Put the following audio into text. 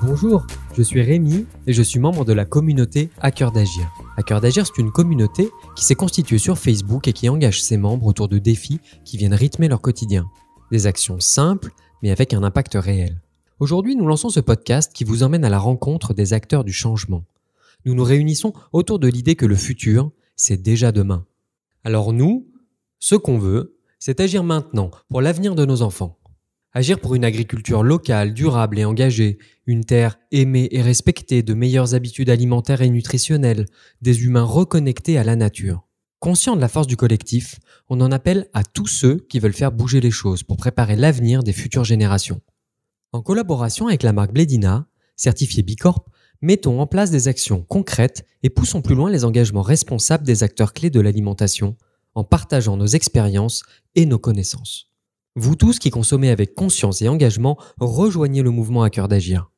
Bonjour, je suis Rémi et je suis membre de la communauté Hacker d'Agir. Hacker d'Agir, c'est une communauté qui s'est constituée sur Facebook et qui engage ses membres autour de défis qui viennent rythmer leur quotidien. Des actions simples, mais avec un impact réel. Aujourd'hui, nous lançons ce podcast qui vous emmène à la rencontre des acteurs du changement. Nous nous réunissons autour de l'idée que le futur, c'est déjà demain. Alors nous, ce qu'on veut, c'est agir maintenant pour l'avenir de nos enfants. Agir pour une agriculture locale, durable et engagée, une terre aimée et respectée, de meilleures habitudes alimentaires et nutritionnelles, des humains reconnectés à la nature. Conscient de la force du collectif, on en appelle à tous ceux qui veulent faire bouger les choses pour préparer l'avenir des futures générations. En collaboration avec la marque Blédina, certifiée Bicorp, mettons en place des actions concrètes et poussons plus loin les engagements responsables des acteurs clés de l'alimentation en partageant nos expériences et nos connaissances. Vous tous qui consommez avec conscience et engagement, rejoignez le mouvement à cœur d'agir.